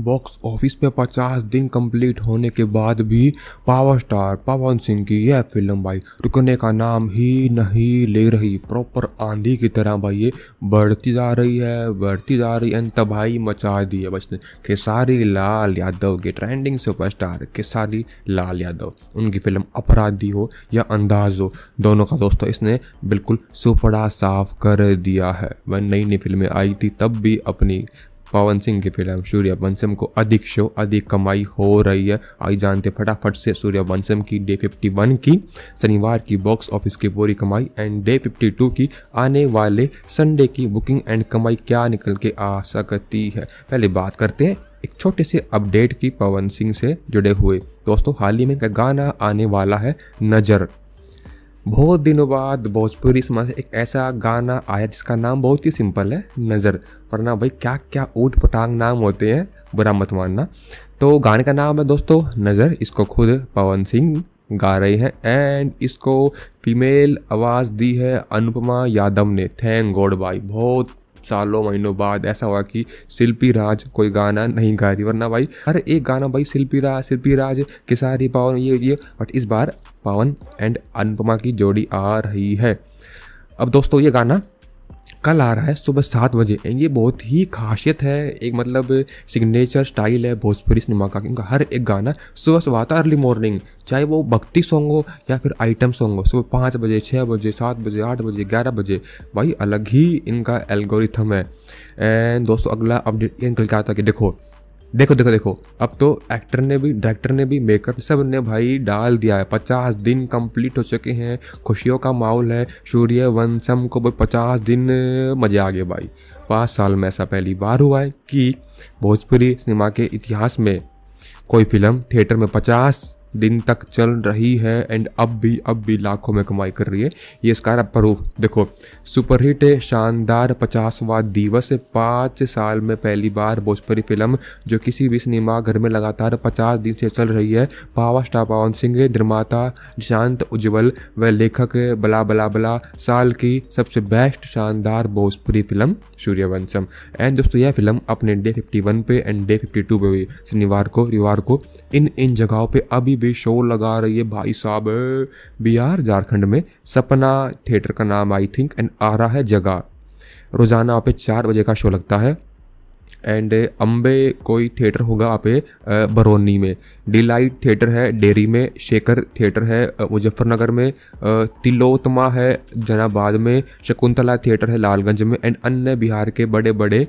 box office पे 50 दिन complete होने के बाद भी पावर स्टार पवन सिंह की यह फिल्म भाई रुकने का नाम ही नहीं ले रही प्रॉपर आंधी की तरह भाई ये बढ़ती जा रही है बढ़ती जा रही है तबाही मचा दी है बस ने खेसारी लाल यादव के ट्रेंडिंग सुपरस्टार खेसारी लाल यादव उनकी फिल्म अपराधी हो या अंदाज हो दोनों का दोस्तों इसने बिल्कुल सुपड़ा साफ कर दिया है वह नई नई फिल्में आई थी तब भी अपनी पवन सिंह की फिल्म सूर्यवंशम को अधिक शो अधिक कमाई हो रही है आई जानते फटाफट से सूर्यवंशम की डे 51 की शनिवार की बॉक्स ऑफिस की पूरी कमाई एंड डे 52 की आने वाले संडे की बुकिंग एंड कमाई क्या निकल के आ सकती है पहले बात करते हैं एक छोटे से अपडेट की पवन सिंह से जुड़े हुए दोस्तों हाल ही में का गाना आने वाला है नज़र बहुत दिनों बाद भोजपुरी समाज एक ऐसा गाना आया जिसका नाम बहुत ही सिंपल है नज़र वरना भाई क्या क्या ऊट पटांग नाम होते हैं बुरा मत मानना तो गाने का नाम है दोस्तों नज़र इसको खुद पवन सिंह गा रहे हैं एंड इसको फीमेल आवाज़ दी है अनुपमा यादव ने थैंक गॉड भाई बहुत सालों महीनों बाद ऐसा हुआ कि शिल्पी राज कोई गाना नहीं गा रही वरना भाई हर एक गाना भाई शिल्पी राज शिल्पी राज किसारी पावन ये ये बट इस बार पावन एंड अनुपमा की जोड़ी आ रही है अब दोस्तों ये गाना कल आ रहा है सुबह सात बजे ये बहुत ही खासियत है एक मतलब सिग्नेचर स्टाइल है भोजपुरी सिनेमा का क्योंकि हर एक गाना सुबह सुबह आता अर्ली मॉर्निंग चाहे वो भक्ति सॉन्ग हो या फिर आइटम सॉन्ग हो सुबह पाँच बजे छः बजे सात बजे आठ बजे ग्यारह बजे भाई अलग ही इनका एल्गोरिथम है एंड दोस्तों अगला अपडेट ये निकल के आता है कि देखो देखो देखो देखो अब तो एक्टर ने भी डायरेक्टर ने भी मेकअप सब ने भाई डाल दिया है पचास दिन कंप्लीट हो चुके हैं खुशियों का माहौल है सूर्य वंशम को भाई पचास दिन मजे आ गए भाई पाँच साल में ऐसा पहली बार हुआ है कि भोजपुरी सिनेमा के इतिहास में कोई फिल्म थिएटर में पचास दिन तक चल रही है एंड अब भी अब भी लाखों में कमाई कर रही है ये इसका प्रूफ देखो सुपरहिट शानदार पचासवा दिवस पाँच साल में पहली बार भोजपुरी फिल्म जो किसी भी सिनेमा घर में लगातार पचास दिन से चल रही है पावर स्टार पवन सिंह निर्माता निशांत उज्ज्वल व लेखक बला बला बला साल की सबसे बेस्ट शानदार भोजपुरी फिल्म सूर्यवंशम एंड दोस्तों यह फिल्म अपने डे फिफ्टी पे एंड डे फिफ्टी पे हुई शनिवार को रविवार को इन इन जगहों पर अभी भी शो लगा रही है भाई साहब बिहार झारखंड में सपना थिएटर का नाम आई थिंक एंड आ रहा है जगह रोज़ाना वहाँ पे चार बजे का शो लगता है एंड अम्बे कोई थिएटर होगा वहाँ पे बरौनी में डिलाइट थिएटर है डेरी में शेखर थिएटर है मुजफ्फरनगर में तिलोत्मा है जनाबाद में शकुंतला थिएटर है लालगंज में एंड अन्य बिहार के बड़े बड़े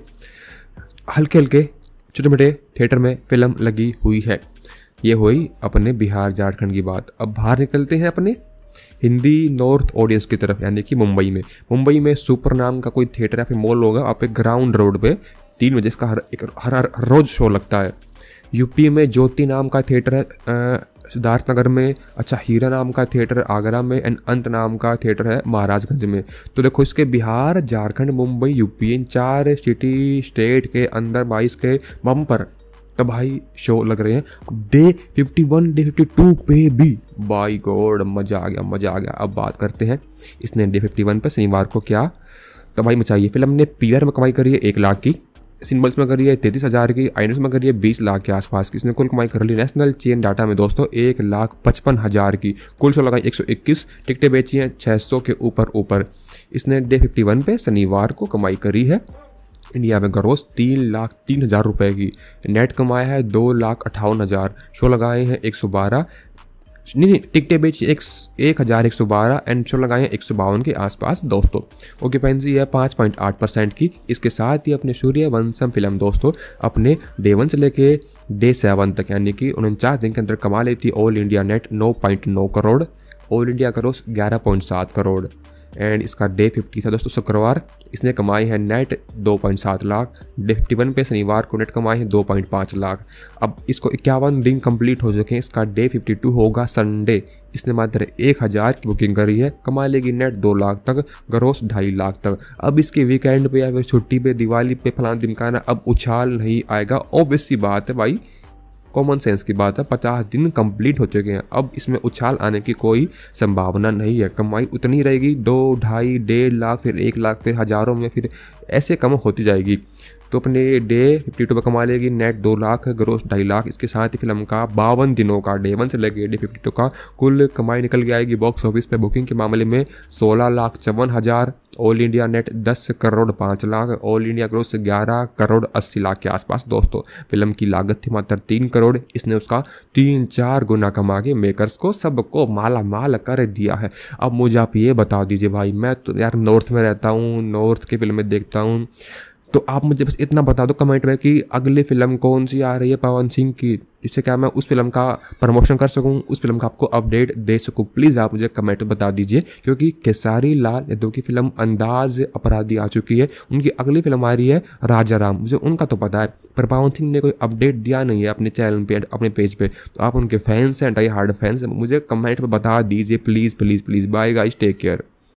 हल्के हल्के छोटे मोटे थिएटर में फिल्म लगी हुई है ये हुई अपने बिहार झारखंड की बात अब बाहर निकलते हैं अपने हिंदी नॉर्थ ऑडियंस की तरफ यानी कि मुंबई में मुंबई में सुपर नाम का कोई थिएटर या फिर मॉल होगा आप एक ग्राउंड रोड पे तीन बजे इसका हर एक हर हर रोज शो लगता है यूपी में ज्योति नाम का थिएटर है सिद्धार्थ नगर में अच्छा हीरा नाम का थिएटर आगरा में एंड अंत नाम का थिएटर है महाराजगंज में तो देखो इसके बिहार झारखंड मुंबई यूपी इन चार सिटी स्टेट के अंदर बाईस के बम्पर तबाही शो लग रहे हैं day fifty one day fifty two पे भी बाई गॉड मज़ा आ गया मज़ा आ गया अब बात करते हैं इसने डे फिफ्टी वन पर शनिवार को क्या तबाही मचाई है फिल्म ने पी में कमाई करी है एक लाख की सिंबल्स में करी है तैतीस हज़ार की आइनस में करी है बीस लाख के आसपास की इसने कुल कमाई कर ली नेशनल चेन डाटा में दोस्तों एक लाख पचपन हज़ार की कुल सौ लगाई एक सौ इक्कीस टिकटें बेची हैं छः सौ के ऊपर ऊपर इसने डे फिफ्टी वन पे शनिवार को कमाई करी है इंडिया में ग्रोस तीन लाख तीन हज़ार रुपये की नेट कमाया है दो लाख अट्ठावन हज़ार शो लगाए हैं एक सौ बारह नहीं नहीं टिकटें बेची एक एक हज़ार एक सौ बारह एंड शो लगाए हैं एक सौ बावन के आसपास दोस्तों ओक्यूपेंसी है पाँच पॉइंट आठ परसेंट की इसके साथ ही अपने सूर्य वंशम फिल्म दोस्तों अपने डे वन से लेके डे सेवन तक यानी कि उनचास दिन के अंदर कमा लेती ऑल इंडिया नेट नौ पॉइंट नौ करोड़ ऑल इंडिया करोस ग्यारह पॉइंट सात करोड़ एंड इसका डे 50 था दोस्तों शुक्रवार इसने कमाई है net 2.7 lakh day fifty one पे शनिवार को नेट कमाई है 2.5 लाख अब इसको इक्यावन दिन कंप्लीट हो चुके हैं इसका डे 52 होगा संडे इसने मात्र एक हज़ार की बुकिंग करी है कमा लेगी नेट दो लाख तक ग्रोस ढाई लाख तक अब इसके वीकेंड पे या फिर छुट्टी पे दिवाली पे फलाना दिमकाना अब उछाल नहीं आएगा ओबियस सी बात है भाई कॉमन सेंस की बात है पचास दिन कंप्लीट हो चुके हैं अब इसमें उछाल आने की कोई संभावना नहीं है कमाई उतनी रहेगी दो ढाई डेढ़ लाख फिर एक लाख फिर हज़ारों में फिर ऐसे कम होती जाएगी तो अपने डे फिफ्टी टू पर कमा लेगी नेट दो लाख ग्रोस ढाई लाख इसके साथ ही फिल्म का बावन दिनों का डे वन से लगे डे फिफ्टी टू का कुल कमाई निकल गया आएगी बॉक्स ऑफिस पर बुकिंग के मामले में सोलह लाख चौवन हज़ार ऑल इंडिया नेट दस करोड़ पाँच लाख ऑल इंडिया ग्रोस ग्यारह करोड़ अस्सी लाख के आसपास दोस्तों फिल्म की लागत थी मात्र तीन करोड़ इसने उसका तीन चार गुना कमा के मेकर्स को सबको माला माल कर दिया है अब मुझे आप ये बता दीजिए भाई मैं तो यार नॉर्थ में रहता हूँ नॉर्थ की फिल्में देखता हूँ तो आप मुझे बस इतना बता दो कमेंट में कि अगली फिल्म कौन सी आ रही है पवन सिंह की जिससे क्या मैं उस फिल्म का प्रमोशन कर सकूँ उस फिल्म का आपको अपडेट दे सकूँ प्लीज़ आप मुझे कमेंट में बता दीजिए क्योंकि खेसारी लाल यादव की फिल्म अंदाज अपराधी आ चुकी है उनकी अगली फिल्म आ रही है राजा राम मुझे उनका तो पता है पर पवन सिंह ने कोई अपडेट दिया नहीं है अपने चैनल पर अपने पेज पर तो आप उनके फैंस हैं डाई हार्ड फैंस मुझे कमेंट में बता दीजिए please please please bye guys take care